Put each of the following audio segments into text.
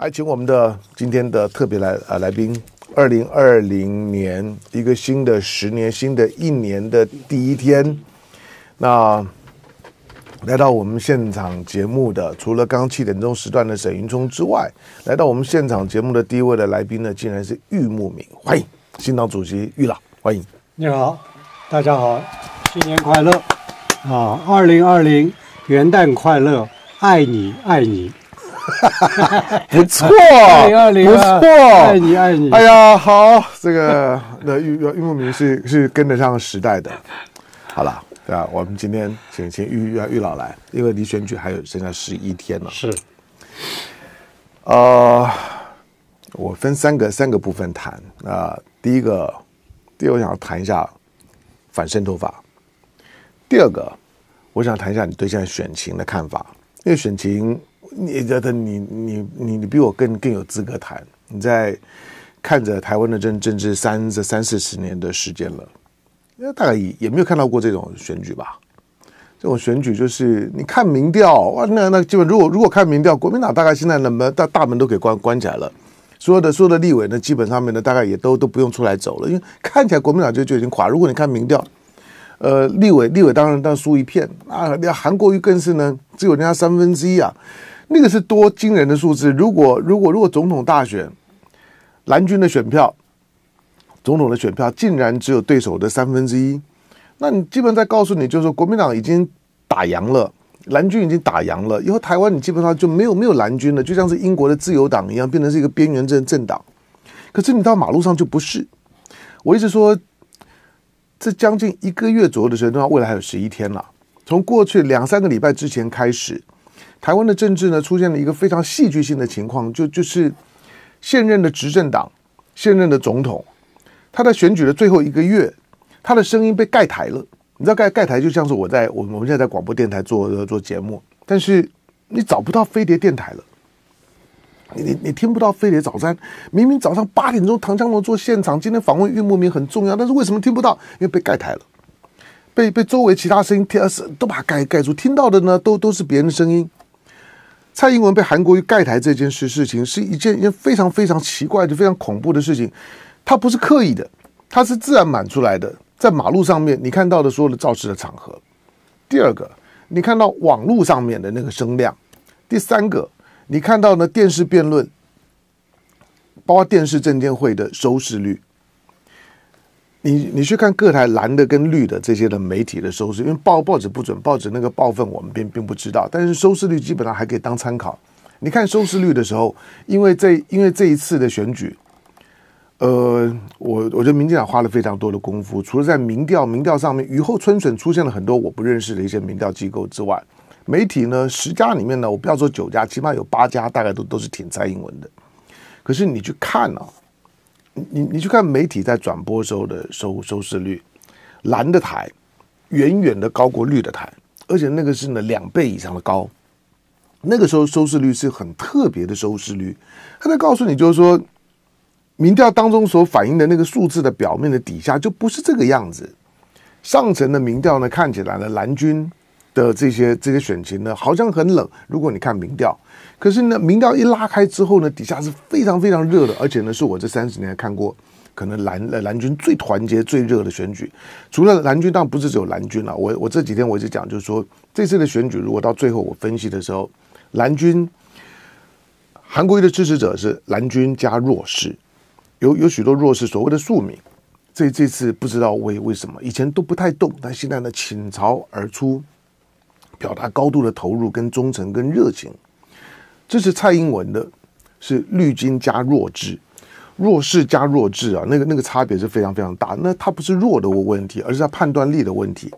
还请我们的今天的特别来啊来宾，二零二零年一个新的十年新的一年的第一天，那来到我们现场节目的，除了刚刚七点钟时段的沈云聪之外，来到我们现场节目的第一位的来宾呢，竟然是玉木敏，欢迎新党主席玉老，欢迎。你好，大家好，新年快乐啊！二零二零元旦快乐，爱你爱你。不错，二零二零，不错，爱你爱你。哎呀，好，这个那玉玉玉木明是是跟得上时代的。好了，对啊，我们今天请请玉玉玉老来，因为离选举还有剩下十一天了。是。呃，我分三个三个部分谈啊。第一个，第一我想要谈一下反渗透法。第二个，我想谈一下你对现在选情的看法，因为选情。你觉得你你你你比我更更有资格谈？你在看着台湾的政政治三这三四十年的时间了，大概也也没有看到过这种选举吧？这种选举就是你看民调哇，那那基本如果如果看民调，国民党大概现在呢门大大门都给关关起来了，所有的所有的立委呢基本上面呢大概也都都不用出来走了，因为看起来国民党就就已经垮。如果你看民调，呃，立委立委当然当输一片啊，人家韩国瑜更是呢，只有人家三分之一啊。那个是多惊人的数字！如果如果如果总统大选蓝军的选票，总统的选票竟然只有对手的三分之一，那你基本上在告诉你，就是国民党已经打烊了，蓝军已经打烊了，以后台湾你基本上就没有没有蓝军了，就像是英国的自由党一样，变成是一个边缘政政党。可是你到马路上就不是。我一直说，这将近一个月左右的时间，到未来还有十一天了。从过去两三个礼拜之前开始。台湾的政治呢，出现了一个非常戏剧性的情况，就就是现任的执政党、现任的总统，他在选举的最后一个月，他的声音被盖台了。你知道盖盖台，就像是我在我我们现在在广播电台做做节目，但是你找不到飞碟电台了，你你你听不到飞碟早餐。明明早上八点钟唐江龙做现场，今天访问岳慕明很重要，但是为什么听不到？因为被盖台了，被被周围其他声音听呃是都把盖盖住，听到的呢都都是别人的声音。蔡英文被韩国瑜盖台这件事事情是一件一件非常非常奇怪的、非常恐怖的事情，它不是刻意的，它是自然满出来的。在马路上面，你看到的所有的肇事的场合；第二个，你看到网络上面的那个声量；第三个，你看到呢电视辩论，包括电视证监会的收视率。你你去看各台蓝的跟绿的这些的媒体的收视，因为报报纸不准，报纸那个报份我们并并不知道，但是收视率基本上还可以当参考。你看收视率的时候，因为这因为这一次的选举，呃，我我觉得民进党花了非常多的功夫，除了在民调民调上面雨后春笋出现了很多我不认识的一些民调机构之外，媒体呢十家里面呢，我不要说九家，起码有八家大概都都是挺蔡英文的。可是你去看呢？你你去看媒体在转播时候的收收视率，蓝的台远远的高过绿的台，而且那个是呢两倍以上的高。那个时候收视率是很特别的收视率，他在告诉你就是说，民调当中所反映的那个数字的表面的底下就不是这个样子。上层的民调呢看起来呢蓝军的这些这些选情呢好像很冷，如果你看民调。可是呢，民调一拉开之后呢，底下是非常非常热的，而且呢，是我这三十年看过，可能蓝蓝蓝军最团结、最热的选举。除了蓝军，当然不是只有蓝军了。我我这几天我一直讲，就是说这次的选举，如果到最后我分析的时候，蓝军韩国瑜的支持者是蓝军加弱势，有有许多弱势所谓的庶民。这这次不知道为为什么以前都不太动，但现在呢，倾巢而出，表达高度的投入、跟忠诚、跟热情。这是蔡英文的，是绿军加弱智，弱势加弱智啊，那个那个差别是非常非常大。那他不是弱的问题，而是他判断力的问题。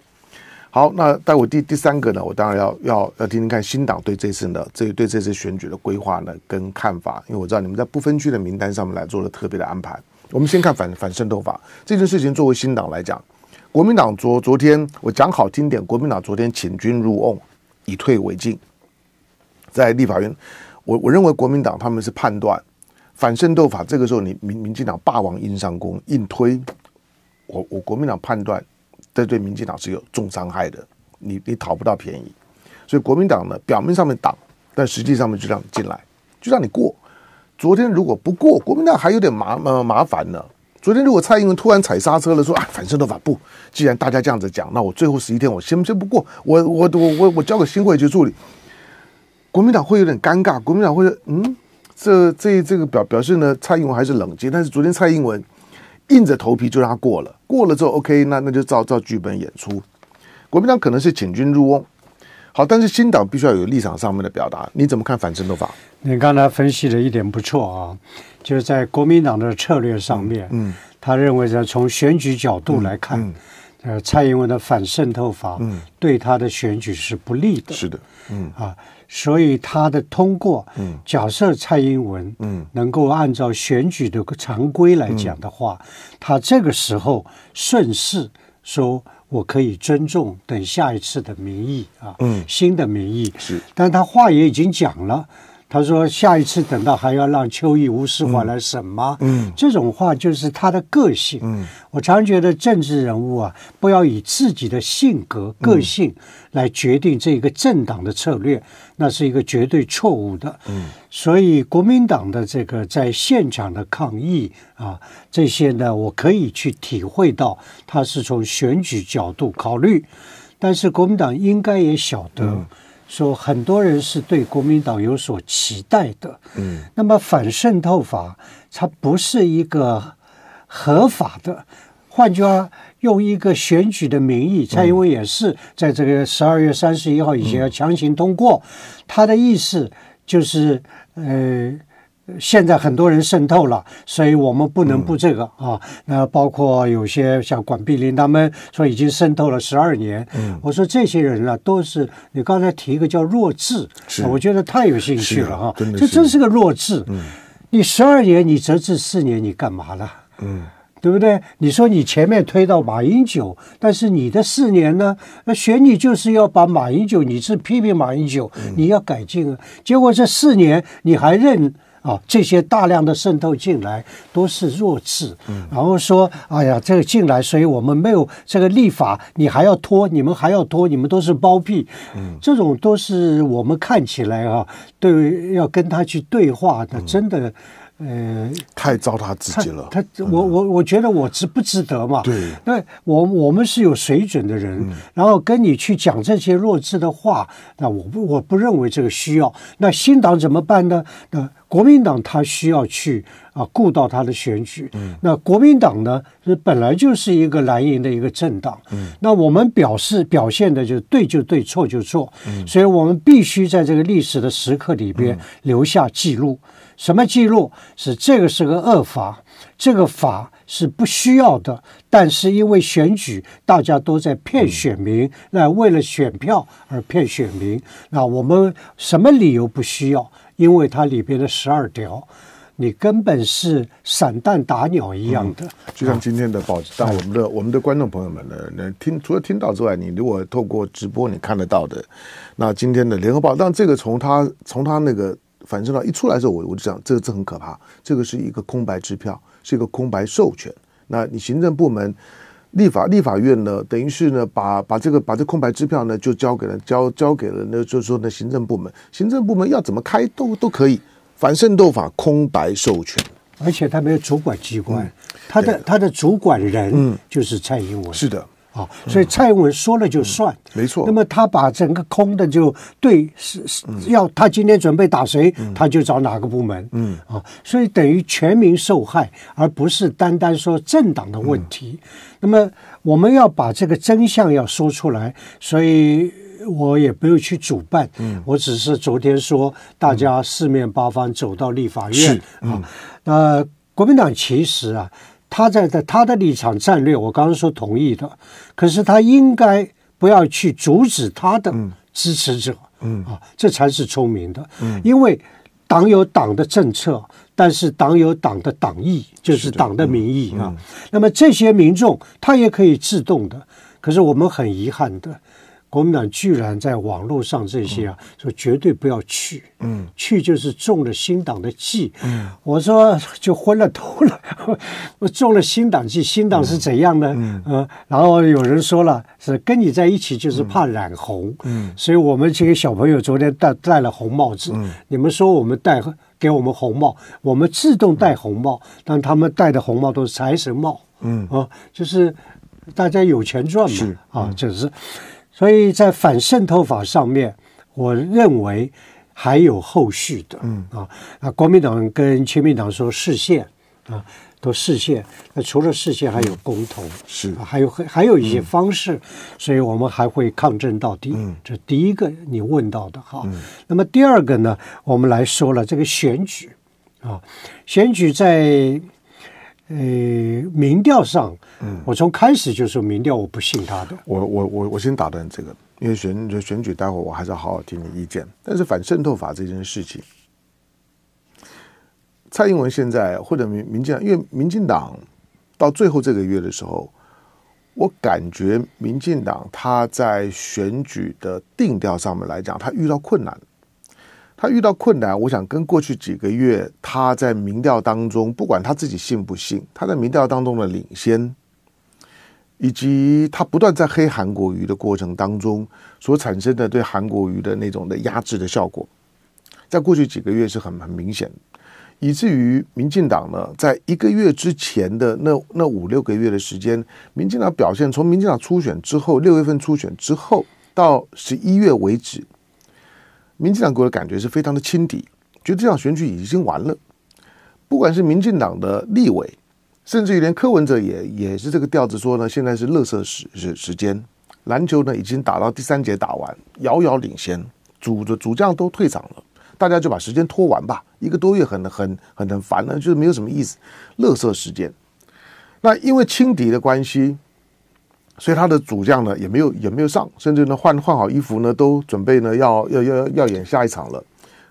好，那待我第第三个呢，我当然要要要听听看新党对这次呢，这对这次选举的规划呢跟看法，因为我知道你们在不分区的名单上面来做了特别的安排。我们先看反反渗透法这件事情，作为新党来讲，国民党昨昨天我讲好听点，国民党昨天请君入瓮，以退为进。在立法院，我我认为国民党他们是判断反渗透法这个时候，你民民进党霸王硬上弓硬推，我我国民党判断这对民进党是有重伤害的，你你讨不到便宜。所以国民党呢表面上面挡，但实际上面就让你进来就让你过。昨天如果不过，国民党还有点麻呃麻烦呢。昨天如果蔡英文突然踩刹车了，说啊反渗透法不，既然大家这样子讲，那我最后十一天我先先不过，我我我我我交给新会去处理。国民党会有点尴尬，国民党会嗯，这这这个表表示呢，蔡英文还是冷静。”但是昨天蔡英文硬着头皮就让他过了，过了之后，OK，那那就照照剧本演出。国民党可能是请君入瓮，好，但是新党必须要有立场上面的表达。你怎么看反渗透法？你刚才分析的一点不错啊，就是在国民党的策略上面，嗯，他认为在从选举角度来看，呃，蔡英文的反渗透法对他的选举是不利的，是的，嗯啊。所以他的通过，假设蔡英文能够按照选举的常规来讲的话，他这个时候顺势说，我可以尊重等下一次的民意啊，新的民意。是，但他话也已经讲了。他说：“下一次等到还要让邱毅、吴私华来审吗？”嗯，这种话就是他的个性。嗯，我常觉得政治人物啊，不要以自己的性格个性来决定这个政党的策略，那是一个绝对错误的。嗯，所以国民党的这个在现场的抗议啊，这些呢，我可以去体会到他是从选举角度考虑，但是国民党应该也晓得。说很多人是对国民党有所期待的，嗯，那么反渗透法它不是一个合法的，换句话，用一个选举的名义，蔡英文也是在这个十二月三十一号以前要强行通过，他的意思就是，呃。现在很多人渗透了，所以我们不能不这个啊。那包括有些像管碧林他们说已经渗透了十二年。嗯，我说这些人啊，都是你刚才提一个叫“弱智”，我觉得太有兴趣了哈。这真是个弱智。嗯，你十二年，你折至四年，你干嘛了？嗯，对不对？你说你前面推到马英九，但是你的四年呢？那选你就是要把马英九，你是批评马英九，你要改进啊。结果这四年你还认。啊，这些大量的渗透进来都是弱智，嗯，然后说，哎呀，这个进来，所以我们没有这个立法，你还要拖，你们还要拖，你们都是包庇，嗯，这种都是我们看起来啊，对，要跟他去对话的，真的，呃，太糟蹋自己了。他，我我我觉得我值不值得嘛？对，那我我们是有水准的人，然后跟你去讲这些弱智的话，那我不我不认为这个需要。那新党怎么办呢？那国民党他需要去啊顾到他的选举，那国民党呢是本来就是一个蓝营的一个政党，那我们表示表现的就是对就对，错就错，所以我们必须在这个历史的时刻里边留下记录。什么记录？是这个是个恶法，这个法是不需要的。但是因为选举，大家都在骗选民，那为了选票而骗选民，那我们什么理由不需要？因为它里边的十二条，你根本是散弹打鸟一样的，就像今天的报纸。但我们的我们的观众朋友们呢，能听除了听到之外，你如果透过直播你看得到的，那今天的联合报，但这个从他从他那个反正呢一出来的时候，我我就讲这个字很可怕，这个是一个空白支票，是一个空白授权。那你行政部门。立法立法院呢，等于是呢，把把这个把这空白支票呢，就交给了交交给了，呢，就是说呢，行政部门，行政部门要怎么开都都可以，反渗透法空白授权，而且他没有主管机关，他的他的主管人就是蔡英文，是的。啊，所以蔡英文说了就算，没错。那么他把整个空的就对是是要他今天准备打谁，他就找哪个部门，嗯啊，所以等于全民受害，而不是单单说政党的问题。那么我们要把这个真相要说出来，所以我也不用去主办，嗯，我只是昨天说大家四面八方走到立法院啊，那国民党其实啊。他在的他的立场战略，我刚刚说同意的，可是他应该不要去阻止他的支持者，啊，这才是聪明的，因为党有党的政策，但是党有党的党意，就是党的民意啊。那么这些民众他也可以自动的，可是我们很遗憾的。国民党居然在网络上这些啊，说绝对不要去，嗯，去就是中了新党的计，嗯，我说 就昏了头了，我中了新党计，新党是怎样呢？嗯，然后有人说了，是跟你在一起就是怕染红，嗯，所以我们这些小朋友昨天戴戴了红帽子，你们说我们戴给我们红帽，我们自动戴红帽，但他们戴的红帽都是财神帽，嗯啊，就是大家有钱赚嘛，啊，就是。所以在反渗透法上面，我认为还有后续的。嗯啊，那国民党跟亲民党说视线啊，都视线。那除了视线，还有公投，是，还有还有一些方式，所以我们还会抗争到底。这第一个你问到的哈。那么第二个呢，我们来说了这个选举，啊，选举在。呃，民调上，嗯，我从开始就说民调，我不信他的。我我我我先打断这个，因为选选举，待会我还是好好听你意见。但是反渗透法这件事情，蔡英文现在或者民民进，因为民进党到最后这个月的时候，我感觉民进党他在选举的定调上面来讲，他遇到困难。他遇到困难，我想跟过去几个月他在民调当中，不管他自己信不信，他在民调当中的领先，以及他不断在黑韩国瑜的过程当中所产生的对韩国瑜的那种的压制的效果，在过去几个月是很很明显的，以至于民进党呢，在一个月之前的那那五六个月的时间，民进党表现从民进党初选之后，六月份初选之后到十一月为止。民进党给我的感觉是非常的轻敌，觉得这场选举已经完了。不管是民进党的立委，甚至于连柯文哲也也是这个调子说呢，现在是乐色时时时间，篮球呢已经打到第三节打完，遥遥领先，主的主将都退场了，大家就把时间拖完吧，一个多月很很很很烦呢，就是没有什么意思，乐色时间。那因为轻敌的关系。所以他的主将呢也没有也没有上，甚至呢换换好衣服呢都准备呢要要要要演下一场了。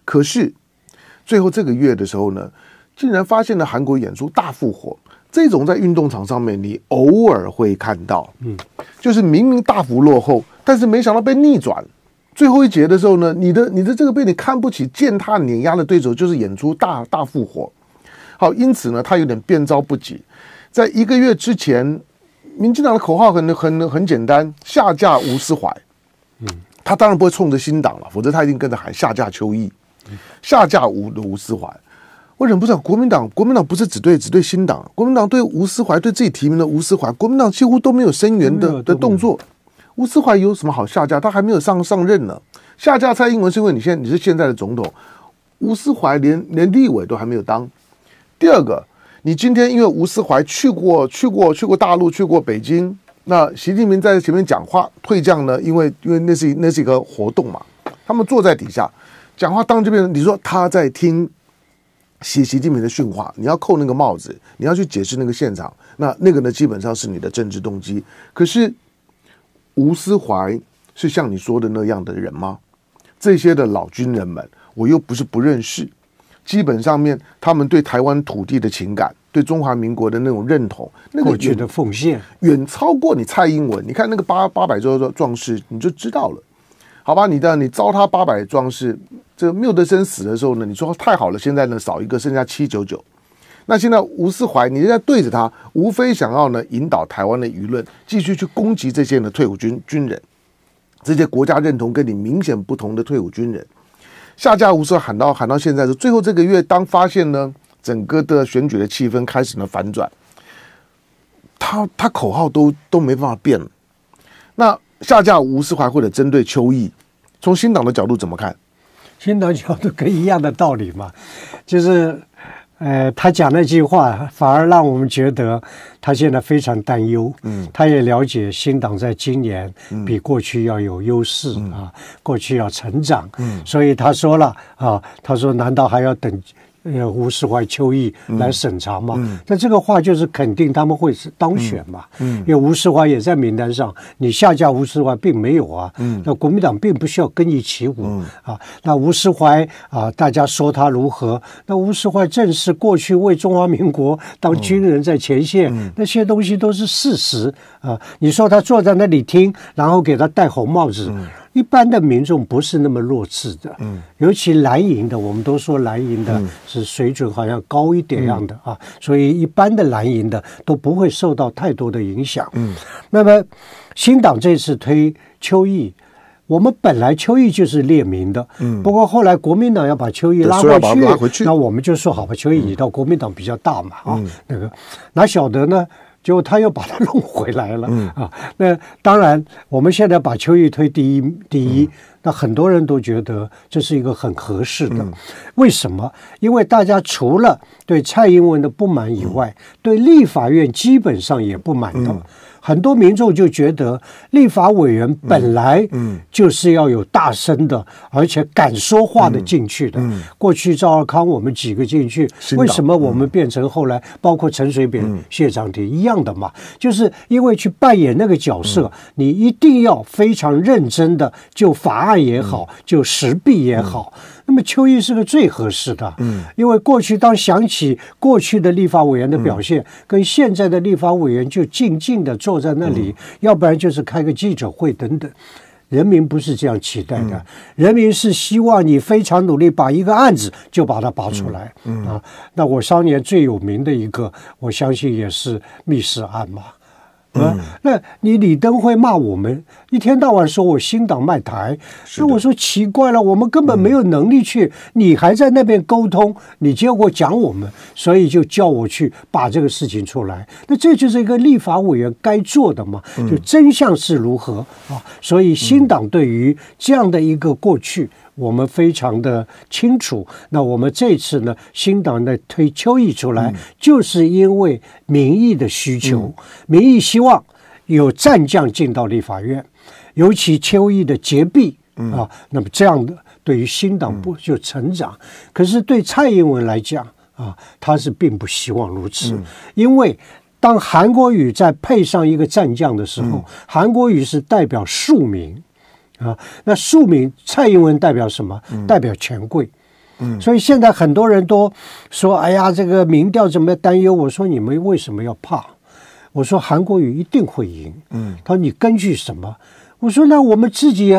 可是最后这个月的时候呢，竟然发现了韩国演出大复活。这种在运动场上面你偶尔会看到，嗯，就是明明大幅落后，但是没想到被逆转。最后一节的时候呢，你的你的这个被你看不起、践踏、碾压的对手就是演出大大复活。好，因此呢，他有点变招不及。在一个月之前。民进党的口号很很很简单，下架吴思怀。嗯，他当然不会冲着新党了，否则他一定跟着喊下架邱毅，下架吴吴思怀。我忍不住讲，国民党国民党不是只对只对新党，国民党对吴思怀对自己提名的吴思怀，国民党几乎都没有声援的的动作。吴思怀有什么好下架？他还没有上上任呢。下架蔡英文是因为你现在你是现在的总统，吴思怀连连立委都还没有当。第二个。你今天因为吴思怀去过去过去过大陆去过北京，那习近平在前面讲话退将呢？因为因为那是那是一个活动嘛，他们坐在底下讲话，当这边你说他在听习习近平的训话，你要扣那个帽子，你要去解释那个现场，那那个呢基本上是你的政治动机。可是吴思怀是像你说的那样的人吗？这些的老军人们，我又不是不认识。基本上面，他们对台湾土地的情感，对中华民国的那种认同，那个我觉得奉献远超过你蔡英文。你看那个八八百壮士，你就知道了，好吧？你的你招他八百壮士，这个缪德生死的时候呢，你说太好了，现在呢少一个，剩下七九九。那现在吴思怀，你在对着他，无非想要呢引导台湾的舆论继续去攻击这些呢退伍军军人，这些国家认同跟你明显不同的退伍军人。下架吴世喊到喊到现在，是最后这个月，当发现呢，整个的选举的气氛开始呢反转，他他口号都都没办法变了。那下架吴世怀或者针对邱毅，从新党的角度怎么看？新党的角度跟一样的道理嘛，就是。呃，他讲那句话反而让我们觉得他现在非常担忧。嗯，他也了解新党在今年比过去要有优势啊，过去要成长。嗯，所以他说了啊，他说难道还要等？呃，吴世怀、邱毅来审查嘛？那这个话就是肯定他们会是当选嘛？嗯，因为吴世怀也在名单上，你下架吴世怀并没有啊。嗯，那国民党并不需要跟你起舞啊。那吴世怀啊，大家说他如何？那吴世怀正是过去为中华民国当军人在前线，那些东西都是事实啊。你说他坐在那里听，然后给他戴红帽子。一般的民众不是那么弱智的，嗯，尤其蓝营的，我们都说蓝营的是水准好像高一点样的啊，所以一般的蓝营的都不会受到太多的影响，嗯。那么新党这次推邱毅，我们本来邱毅就是列民的，嗯，不过后来国民党要把邱毅拉过去，那我们就说好吧，邱毅你到国民党比较大嘛，啊，那个哪晓得呢？结果他又把它弄回来了啊！那当然，我们现在把邱毅推第一，第一，那很多人都觉得这是一个很合适的。为什么？因为大家除了对蔡英文的不满以外，对立法院基本上也不满的。很多民众就觉得，立法委员本来就是要有大声的，而且敢说话的进去的。过去赵尔康我们几个进去，为什么我们变成后来包括陈水扁、谢长廷一样的嘛？就是因为去扮演那个角色，你一定要非常认真的，就法案也好，就实弊也好。那么邱毅是个最合适的，嗯，因为过去当想起过去的立法委员的表现，跟现在的立法委员就静静的坐在那里，要不然就是开个记者会等等。人民不是这样期待的，人民是希望你非常努力把一个案子就把它拔出来，啊，那我当年最有名的一个，我相信也是密室案嘛。嗯，那你李登辉骂我们，一天到晚说我新党卖台，那我说奇怪了，我们根本没有能力去，你还在那边沟通，你结果讲我们，所以就叫我去把这个事情出来，那这就是一个立法委员该做的嘛，就真相是如何啊，所以新党对于这样的一个过去。我们非常的清楚，那我们这次呢，新党的推邱毅出来，就是因为民意的需求，民意希望有战将进到立法院，尤其邱毅的洁癖啊，那么这样的对于新党部就成长。可是对蔡英文来讲啊，他是并不希望如此，因为当韩国瑜再配上一个战将的时候，韩国瑜是代表庶民。啊，那庶民蔡英文代表什么？代表权贵。嗯，所以现在很多人都说：“哎呀，这个民调怎么担忧？”我说：“你们为什么要怕？”我说：“韩国瑜一定会赢。”嗯，他说：“你根据什么？”我说：“那我们自己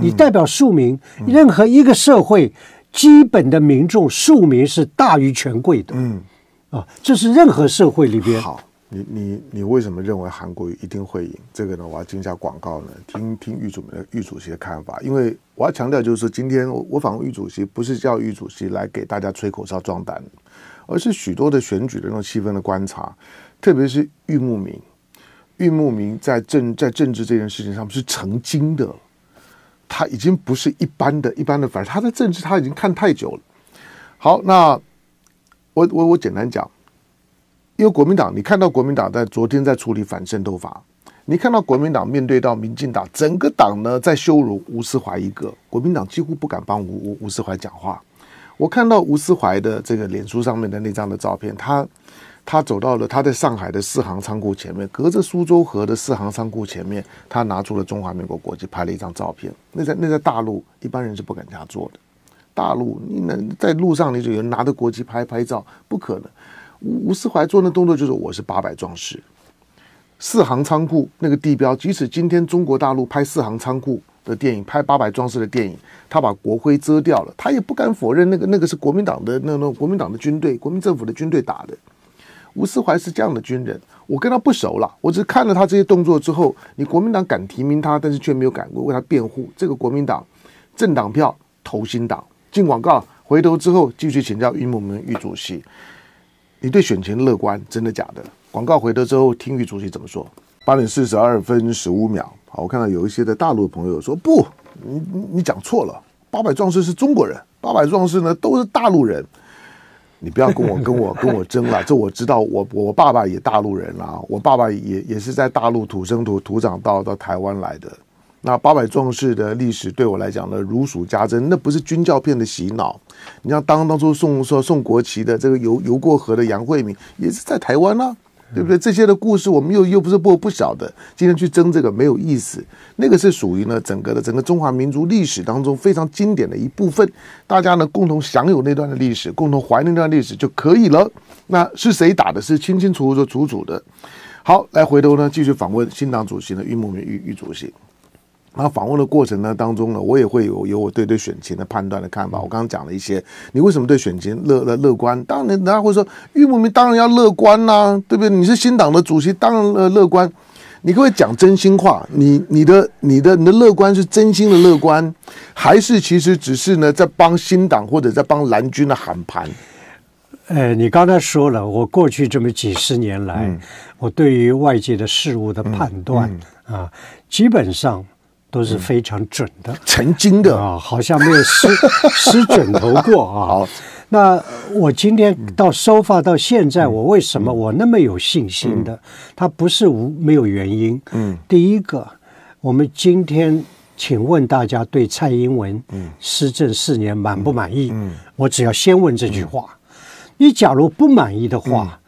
你代表庶民，任何一个社会基本的民众庶民是大于权贵的。嗯，啊，这是任何社会里边。”好。你你你为什么认为韩国瑜一定会赢？这个呢，我要一下广告呢，听听玉主们的玉主席的看法。因为我要强调，就是今天我我访问玉主席，不是叫玉主席来给大家吹口哨壮胆，而是许多的选举的那种气氛的观察，特别是玉牧民，玉牧民在政在政治这件事情上是成精的，他已经不是一般的一般的，反正他的政治他已经看太久了。好，那我我我简单讲。因为国民党，你看到国民党在昨天在处理反渗透法，你看到国民党面对到民进党整个党呢，在羞辱吴思怀一个，国民党几乎不敢帮吴吴吴思怀讲话。我看到吴思怀的这个脸书上面的那张的照片，他他走到了他在上海的四行仓库前面，隔着苏州河的四行仓库前面，他拿出了中华民国国旗拍了一张照片。那在那在大陆一般人是不敢这样做的，大陆你能在路上你就有人拿着国旗拍拍照，不可能。吴吴思怀做那动作就是，我是八百壮士，四行仓库那个地标。即使今天中国大陆拍四行仓库的电影、拍八百壮士的电影，他把国徽遮掉了，他也不敢否认那个那个是国民党的那那国民党的军队、国民政府的军队打的。吴思怀是这样的军人，我跟他不熟了。我只看了他这些动作之后，你国民党敢提名他，但是却没有敢为他辩护。这个国民党政党票投新党进广告，回头之后继续请教俞梦门玉主席。你对选情乐观，真的假的？广告回头之后，听玉主席怎么说？八点四十二分十五秒，好，我看到有一些的大陆的朋友说不，你你讲错了，八百壮士是中国人，八百壮士呢都是大陆人，你不要跟我跟我 跟我争了，这我知道，我我爸爸也大陆人啦，我爸爸也也是在大陆土生土土长到到台湾来的。那八百壮士的历史对我来讲呢，如数家珍。那不是军教片的洗脑。你像当当初送说送国旗的这个游游过河的杨惠敏，也是在台湾呢，对不对？这些的故事我们又又不是不不晓得。今天去争这个没有意思。那个是属于呢整个的整个中华民族历史当中非常经典的一部分，大家呢共同享有那段的历史，共同怀念那段历史就可以了。那是谁打的？是清清楚楚楚楚的。好，来回头呢继续访问新党主席的郁慕明郁郁主席。那访问的过程呢当中呢，我也会有有我对对选情的判断的看法。我刚刚讲了一些，你为什么对选情乐乐观？当然，大家会说，玉木明当然要乐观呐，对不对？你是新党的主席，当然乐观。你以讲真心话？你你的你的你的乐观是真心的乐观，还是其实只是呢在帮新党或者在帮蓝军的喊盘？哎，你刚才说了，我过去这么几十年来，我对于外界的事物的判断啊，基本上。都是非常准的，曾经的啊，好像没有湿湿枕头过啊。好，那我今天到收发到现在，我为什么我那么有信心的？他不是无没有原因。嗯，第一个，我们今天请问大家对蔡英文施政四年满不满意？嗯，我只要先问这句话，你假如不满意的话。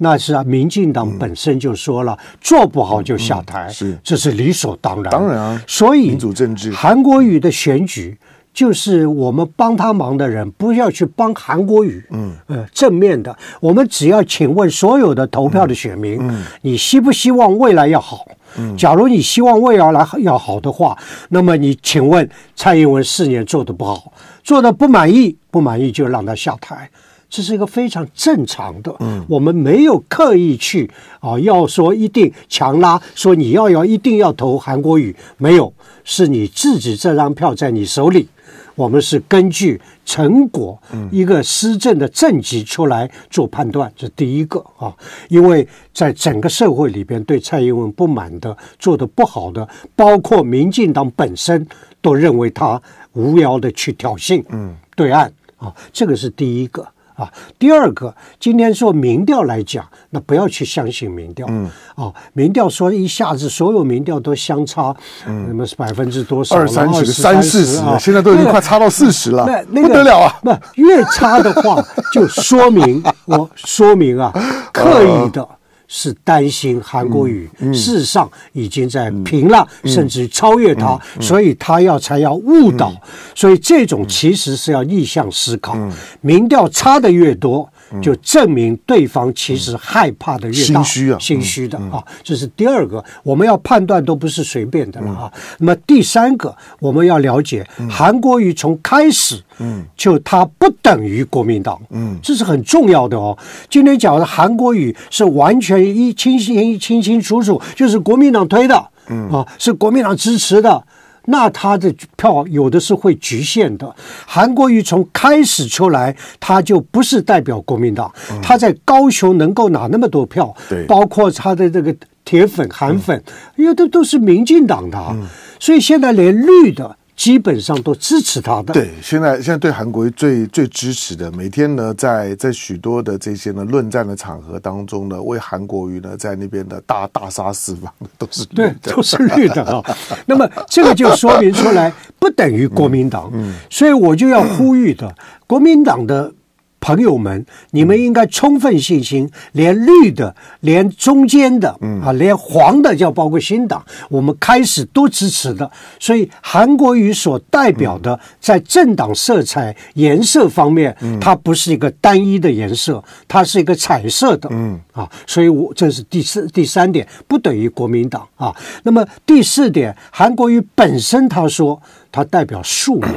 那是啊，民进党本身就说了，做不好就下台，这是理所当然。当然，所以民主政治，韩国瑜的选举就是我们帮他忙的人，不要去帮韩国瑜。嗯呃，正面的，我们只要请问所有的投票的选民，嗯你希不希望未来要好？嗯，假如你希望未来来要好的话，那么你请问蔡英文四年做的不好，做的不满意，不满意就让他下台。这是一个非常正常的，嗯，我们没有刻意去啊，要说一定强拉，说你要要一定要投韩国瑜，没有，是你自己这张票在你手里，我们是根据成果一个施政的政绩出来做判断，这第一个啊，因为在整个社会里边对蔡英文不满的、做的不好的，包括民进党本身都认为他无聊的去挑衅，嗯，对岸啊，这个是第一个。啊，第二个，今天做民调来讲，那不要去相信民调。嗯，哦，民调说一下子所有民调都相差，那么百分之多少？二三十、三四十，现在都已经快差到四十了，那不得了啊！那越差的话，就说明 我说明啊，刻意的。是担心韩国瑜事实上已经在平了，甚至超越他，所以他要才要误导，所以这种其实是要逆向思考，民调差的越多。就证明对方其实害怕的越大，心虚啊，心虚的啊，这是第二个，我们要判断都不是随便的了啊。那么第三个，我们要了解韩国瑜从开始，嗯，就他不等于国民党，嗯，这是很重要的哦。今天讲的韩国瑜是完全一清清清清楚楚，就是国民党推的，嗯啊，是国民党支持的。那他的票有的是会局限的。韩国瑜从开始出来，他就不是代表国民党，他在高雄能够拿那么多票，包括他的这个铁粉韩粉，因为都都是民进党的，所以现在连绿的。基本上都支持他的。对，现在现在对韩国瑜最最支持的，每天呢，在在许多的这些呢论战的场合当中呢，为韩国瑜呢在那边的大大杀四方的都是对，都是绿的啊。那么这个就说明出来，不等于国民党。嗯，所以我就要呼吁的，国民党的。朋友们，你们应该充分信心，连绿的，连中间的，嗯啊，连黄的，叫包括新党，我们开始都支持的。所以韩国瑜所代表的，在政党色彩颜色方面，它不是一个单一的颜色，它是一个彩色的，嗯啊，所以我这是第四第三点，不等于国民党啊。那么第四点，韩国瑜本身他说。他代表庶民，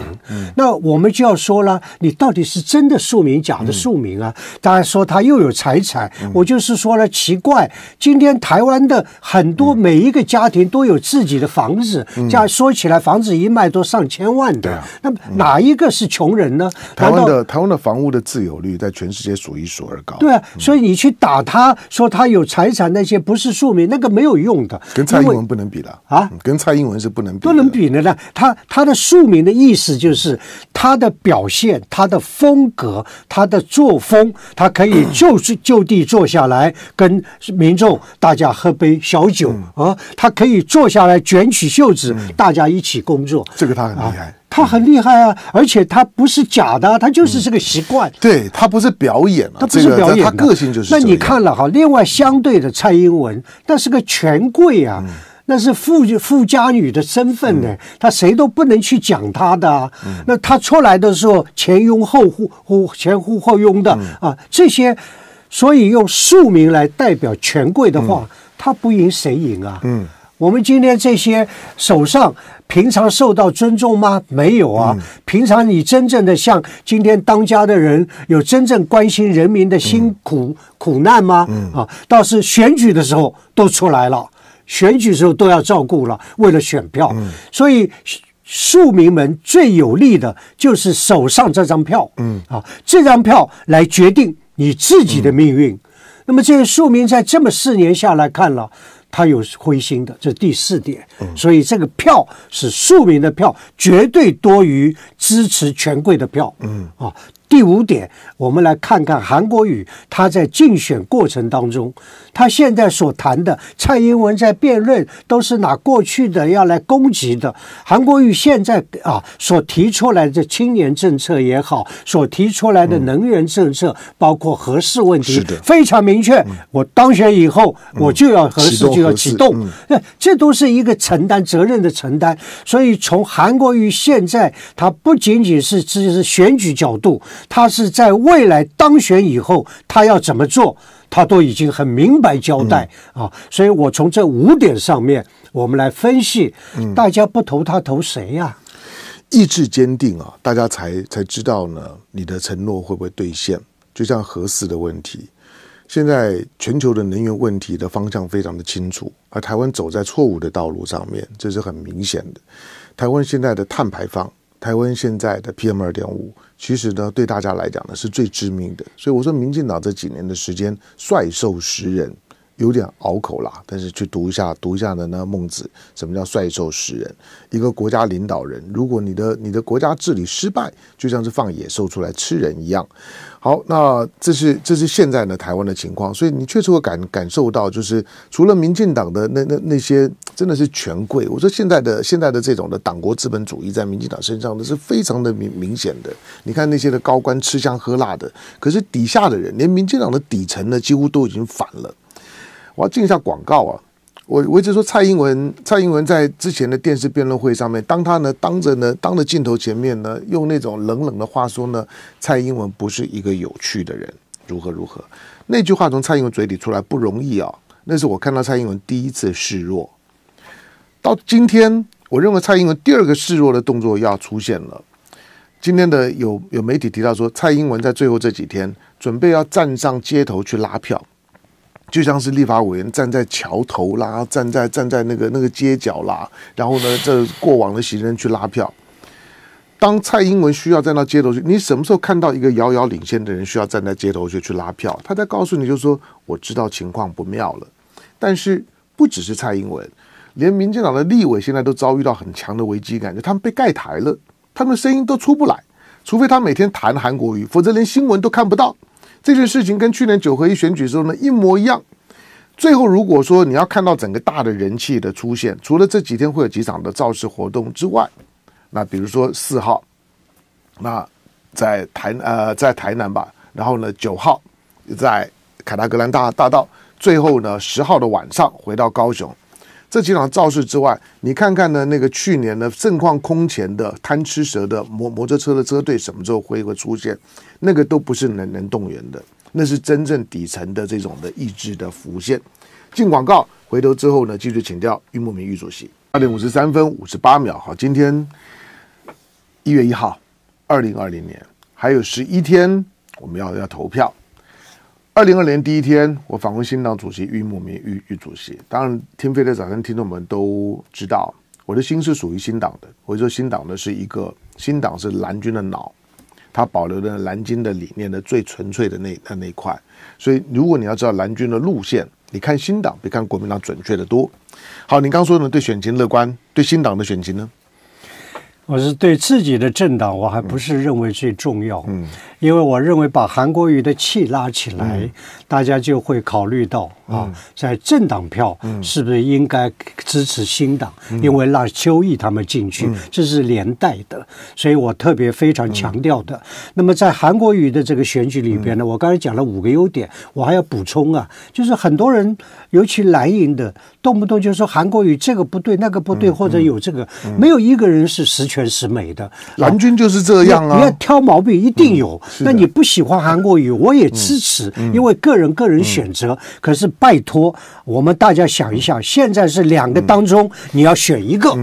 那我们就要说了，你到底是真的庶民，假的庶民啊？当然说他又有财产，我就是说了奇怪，今天台湾的很多每一个家庭都有自己的房子，这样说起来房子一卖都上千万的，那哪一个是穷人呢？台湾的台湾的房屋的自有率在全世界数一数二高。对啊，所以你去打他说他有财产那些不是庶民，那个没有用的，跟蔡英文不能比的啊，跟蔡英文是不能比，不能比的呢？他他的。庶民的意思就是他的表现、他的风格、他的作风，他可以就是就地坐下来跟民众大家喝杯小酒啊，他可以坐下来卷起袖子大家一起工作，这个他很厉害，他很厉害啊，而且他不是假的，他就是这个习惯，对他不是表演，他不是表演，他个性就是。那你看了哈，另外相对的蔡英文，那是个权贵啊。那是富富家女的身份呢？她谁都不能去讲她的。那她出来的时候，前拥后护，护前呼后拥的啊！这些，所以用庶民来代表权贵的话，他不赢谁赢啊？嗯，我们今天这些手上平常受到尊重吗？没有啊。平常你真正的像今天当家的人，有真正关心人民的辛苦苦难吗？啊，倒是选举的时候都出来了。选举时候都要照顾了，为了选票，所以庶民们最有利的就是手上这张票，嗯啊，这张票来决定你自己的命运。那么这些庶民在这么四年下来看了，他有灰心的，这是第四点。所以这个票是庶民的票，绝对多于支持权贵的票，嗯啊。第五点，我们来看看韩国瑜他在竞选过程当中，他现在所谈的蔡英文在辩论都是拿过去的要来攻击的。韩国瑜现在啊所提出来的青年政策也好，所提出来的能源政策，包括核四问题，非常明确。我当选以后，我就要核四就要启动，那这都是一个承担责任的承担。所以从韩国瑜现在，他不仅仅是只是选举角度。他是在未来当选以后，他要怎么做，他都已经很明白交代啊。所以，我从这五点上面，我们来分析，大家不投他投谁呀？意志坚定啊，大家才才知道呢，你的承诺会不会兑现？就像核四的问题，现在全球的能源问题的方向非常的清楚，而台湾走在错误的道路上面，这是很明显的。台湾现在的碳排放。台湾现在的 PM 二点五，其实呢，对大家来讲呢，是最致命的。所以我说，民进党这几年的时间，率兽食人。有点拗口啦，但是去读一下，读一下的呢，《孟子》什么叫“率兽食人”？一个国家领导人，如果你的你的国家治理失败，就像是放野兽出来吃人一样。好，那这是这是现在呢台湾的情况，所以你确实会感感受到，就是除了民进党的那那那些真的是权贵，我说现在的现在的这种的党国资本主义在民进党身上呢，是非常的明明显的。你看那些的高官吃香喝辣的，可是底下的人，连民进党的底层呢，几乎都已经反了。我要进一下广告啊！我我一直说蔡英文，蔡英文在之前的电视辩论会上面，当他呢当着呢当着镜头前面呢，用那种冷冷的话说呢，蔡英文不是一个有趣的人，如何如何。那句话从蔡英文嘴里出来不容易啊！那是我看到蔡英文第一次示弱。到今天，我认为蔡英文第二个示弱的动作要出现了。今天的有有媒体提到说，蔡英文在最后这几天准备要站上街头去拉票。就像是立法委员站在桥头啦，站在站在那个那个街角啦，然后呢，这过往的行人去拉票。当蔡英文需要站到街头去，你什么时候看到一个遥遥领先的人需要站在街头去去拉票？他在告诉你，就说我知道情况不妙了。但是不只是蔡英文，连民进党的立委现在都遭遇到很强的危机感，就他们被盖台了，他们的声音都出不来，除非他每天弹韩国语，否则连新闻都看不到。这件事情跟去年九合一选举时候呢一模一样。最后如果说你要看到整个大的人气的出现，除了这几天会有几场的造势活动之外，那比如说四号，那在台呃在台南吧，然后呢九号在凯达格兰大大道，最后呢十号的晚上回到高雄。这几场造势之外，你看看呢？那个去年的盛况空前的贪吃蛇的摩摩托车的车队，什么时候会会出现？那个都不是能能动员的，那是真正底层的这种的意志的浮现。进广告，回头之后呢，继续请教玉木明玉主席。二点五十三分五十八秒，好，今天一月一号，二零二零年，还有十一天，我们要要投票。二零二年第一天，我访问新党主席郁慕明郁郁主席。当然，听飞的早晨听众们都知道，我的心是属于新党的。我说新党呢是一个新党是蓝军的脑，它保留了蓝军的理念的最纯粹的那那那一块。所以，如果你要知道蓝军的路线，你看新党比看国民党准确的多。好，你刚说呢，对选情乐观，对新党的选情呢？我是对自己的政党，我还不是认为最重要。嗯。因为我认为把韩国瑜的气拉起来，大家就会考虑到啊，在政党票是不是应该支持新党？因为让邱毅他们进去，这是连带的。所以我特别非常强调的。那么在韩国瑜的这个选举里边呢，我刚才讲了五个优点，我还要补充啊，就是很多人，尤其蓝营的，动不动就说韩国瑜这个不对那个不对，或者有这个，没有一个人是十全十美的。蓝军就是这样啊，你要挑毛病一定有。那你不喜欢韩国语，我也支持，因为个人个人选择。可是拜托，我们大家想一下，现在是两个当中你要选一个，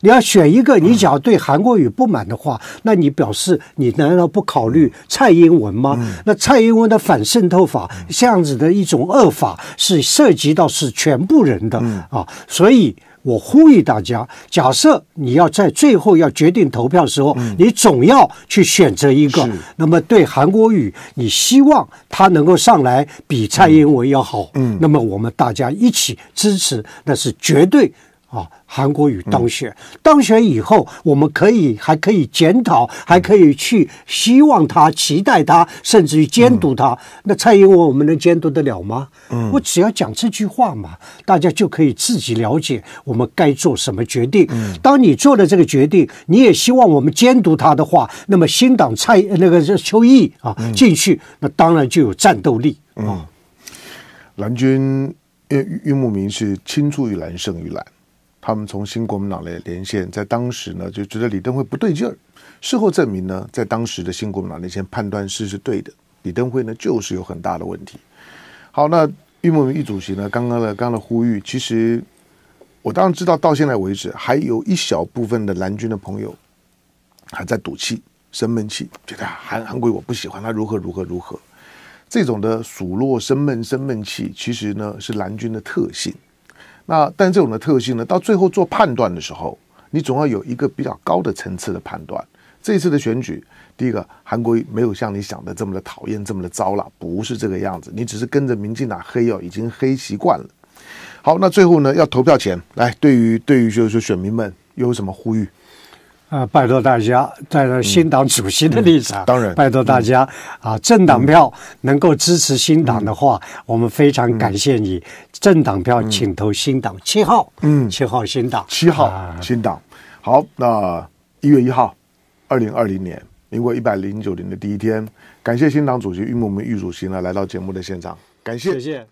你要选一个，你只要对韩国语不满的话，那你表示你难道不考虑蔡英文吗？那蔡英文的反渗透法这样子的一种恶法是涉及到是全部人的啊，所以。我呼吁大家，假设你要在最后要决定投票的时候，你总要去选择一个。那么，对韩国语，你希望他能够上来比蔡英文要好。嗯，那么我们大家一起支持，那是绝对。啊，韩国瑜当选当选以后，我们可以还可以检讨，还可以去希望他、期待他，甚至于监督他。那蔡英文，我们能监督得了吗？嗯，我只要讲这句话嘛，大家就可以自己了解我们该做什么决定。嗯，当你做了这个决定，你也希望我们监督他的话，那么新党蔡那个是邱毅啊进去，那当然就有战斗力啊。蓝军，因为玉木民是青出于蓝胜于蓝。他们从新国民党来连线，在当时呢，就觉得李登辉不对劲儿。事后证明呢，在当时的新国民党那些判断是是对的，李登辉呢就是有很大的问题。好，那玉木玉主席呢，刚刚的刚刚的呼吁，其实我当然知道，到现在为止，还有一小部分的蓝军的朋友还在赌气、生闷气，觉得韩韩国我不喜欢他，如何如何如何。这种的数落、生闷、生闷气，其实呢是蓝军的特性。那但这种的特性呢，到最后做判断的时候，你总要有一个比较高的层次的判断。这一次的选举，第一个韩国没有像你想的这么的讨厌，这么的糟了，不是这个样子。你只是跟着民进党黑哦，已经黑习惯了。好，那最后呢，要投票前来，对于对于就是说选民们有什么呼吁？啊，拜托大家站在新党主席的立场，当然，拜托大家啊，政党票能够支持新党的话，我们非常感谢你。政党票请投新党七号，嗯，七号新党七号新党。好，那一月一号，二零二零年民国一百零九年的第一天，感谢新党主席玉木明玉主席呢来到节目的现场，感谢，谢。